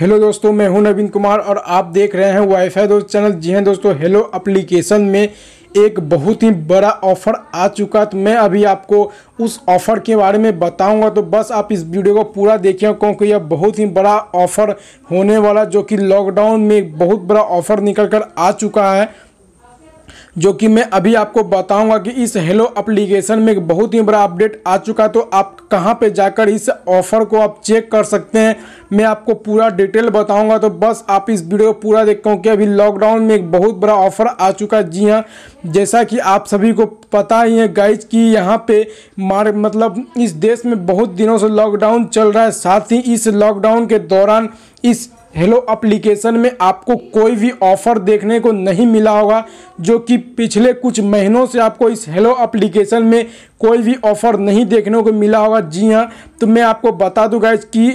hello दोस्तों मैं हूं नवीन कुमार और आप देख रहे हैं वाईफाई दोस्त चैनल जी हैं दोस्तों हेलो एप्लीकेशन में एक बहुत ही बड़ा ऑफ़र आ चुका तो मैं अभी आपको उस ऑफ़र के बारे में बताऊंगा तो बस आप इस वीडियो को पूरा देखिए क्योंकि यह बहुत ही बड़ा ऑफ़र होने वाला जो कि लॉकडाउन में बहुत बड़ा ऑफ़र निकल कर आ चुका है जो कि मैं अभी आपको बताऊंगा कि इस हेलो अप्लीकेशन में एक बहुत ही बड़ा अपडेट आ चुका तो आप कहां पे जाकर इस ऑफ़र को आप चेक कर सकते हैं मैं आपको पूरा डिटेल बताऊंगा तो बस आप इस वीडियो को पूरा देख क्योंकि अभी लॉकडाउन में एक बहुत बड़ा ऑफ़र आ चुका है जी हाँ जैसा कि आप सभी को पता ही है गाइज कि यहाँ पे मार मतलब इस देश में बहुत दिनों से लॉकडाउन चल रहा है साथ ही इस लॉकडाउन के दौरान इस हेलो अप्लीकेशन में आपको कोई भी ऑफ़र देखने को नहीं मिला होगा जो कि पिछले कुछ महीनों से आपको इस हेलो अप्लीकेशन में कोई भी ऑफ़र नहीं देखने को मिला होगा जी हाँ तो मैं आपको बता दूंगा कि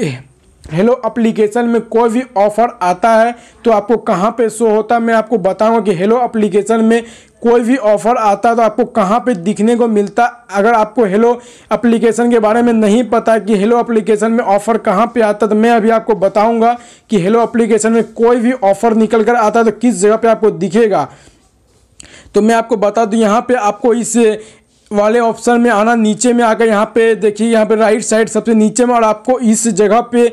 हेलो एप्लीकेशन में कोई भी ऑफ़र आता है तो आपको कहाँ पे शो होता है मैं आपको बताऊँगा कि हेलो एप्लीकेशन में कोई भी ऑफ़र आता है तो आपको कहाँ पे दिखने को मिलता अगर आपको हेलो एप्लीकेशन के बारे में नहीं पता कि हेलो एप्लीकेशन में ऑफ़र कहाँ पे आता तो मैं अभी आपको बताऊँगा कि हेलो एप्लीकेशन में कोई भी ऑफ़र निकल कर आता है तो किस जगह पर आपको दिखेगा तो मैं आपको बता दूँ यहाँ पर आपको इस वाले ऑप्शन में आना नीचे में आकर यहाँ पे देखिए यहाँ पे राइट साइड सबसे नीचे में और आपको इस जगह पे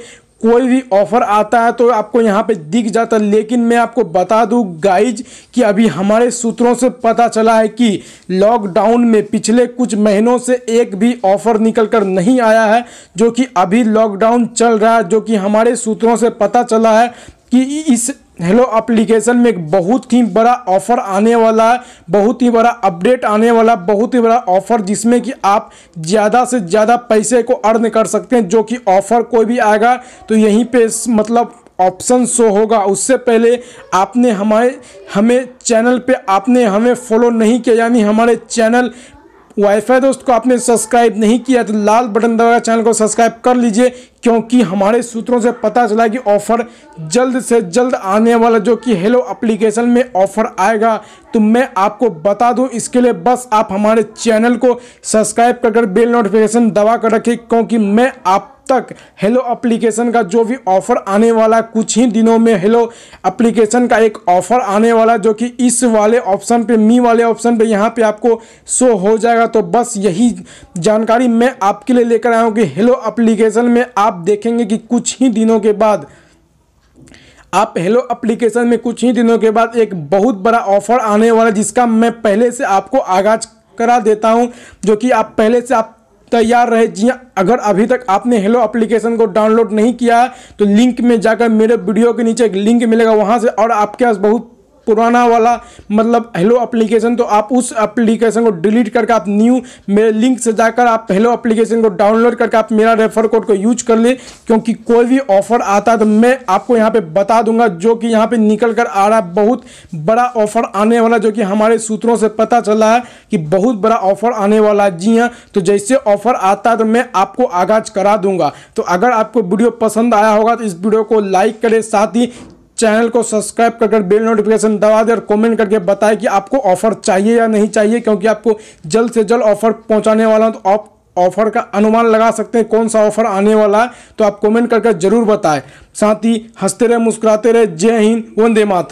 कोई भी ऑफ़र आता है तो आपको यहाँ पे दिख जाता है लेकिन मैं आपको बता दूँ गाइज कि अभी हमारे सूत्रों से पता चला है कि लॉकडाउन में पिछले कुछ महीनों से एक भी ऑफ़र निकल कर नहीं आया है जो कि अभी लॉकडाउन चल रहा है जो कि हमारे सूत्रों से पता चला है कि इस हेलो एप्लीकेशन में एक बहुत ही बड़ा ऑफर आने वाला है बहुत ही बड़ा अपडेट आने वाला बहुत ही बड़ा ऑफर जिसमें कि आप ज़्यादा से ज़्यादा पैसे को अर्न कर सकते हैं जो कि ऑफर कोई भी आएगा तो यहीं पे मतलब ऑप्शन शो होगा उससे पहले आपने हमारे हमें चैनल पे आपने हमें फॉलो नहीं किया यानी हमारे चैनल वाईफाई दोस्त को आपने सब्सक्राइब नहीं किया तो लाल बटन दबाकर चैनल को सब्सक्राइब कर लीजिए क्योंकि हमारे सूत्रों से पता चला कि ऑफ़र जल्द से जल्द आने वाला जो कि हेलो एप्लीकेशन में ऑफ़र आएगा तो मैं आपको बता दूं इसके लिए बस आप हमारे चैनल को सब्सक्राइब कर बेल नोटिफिकेशन दबा कर रखें क्योंकि मैं आप तक हेलो एप्लीकेशन का जो भी ऑफर आने वाला कुछ ही दिनों में हेलो एप्लीकेशन का एक ऑफर आने वाला जो कि इस वाले ऑप्शन पे मी वाले ऑप्शन पे यहाँ पे आपको शो हो जाएगा तो बस यही जानकारी मैं आपके लिए लेकर आया हूँ कि हेलो एप्लीकेशन में आप देखेंगे कि कुछ ही दिनों के बाद आप हेलो एप्लीकेशन में कुछ ही दिनों के बाद एक बहुत बड़ा ऑफर आने वाला जिसका मैं पहले से आपको आगाज करा देता हूं जो कि आप पहले से आप तैयार रहे जी हाँ अगर अभी तक आपने हेलो एप्लीकेशन को डाउनलोड नहीं किया है तो लिंक में जाकर मेरे वीडियो के नीचे एक लिंक मिलेगा वहाँ से और आपके पास बहुत पुराना वाला मतलब हेलो एप्लीकेशन तो आप उस एप्लीकेशन को डिलीट करके आप न्यू मेरे लिंक से जाकर आप हेलो एप्लीकेशन को डाउनलोड करके आप मेरा रेफर कोड को यूज कर ले क्योंकि कोई भी ऑफर आता है तो मैं आपको यहाँ पे बता दूंगा जो कि यहाँ पे निकल कर आ रहा है बहुत बड़ा ऑफर आने वाला जो कि हमारे सूत्रों से पता चला है कि बहुत बड़ा ऑफर आने वाला है जी हाँ तो जैसे ऑफर आता है तो मैं आपको आगाज करा दूंगा तो अगर आपको वीडियो पसंद आया होगा तो इस वीडियो को लाइक करें साथ ही चैनल को सब्सक्राइब कर कर बेल नोटिफिकेशन दबा दे और कमेंट करके बताएं कि आपको ऑफर चाहिए या नहीं चाहिए क्योंकि आपको जल्द से जल्द ऑफर पहुंचाने वाला हूं तो आप ऑफर का अनुमान लगा सकते हैं कौन सा ऑफर आने वाला है तो आप कमेंट करके जरूर बताएं साथ ही हंसते रहे मुस्कुराते रहे जय हिंद वंदे माता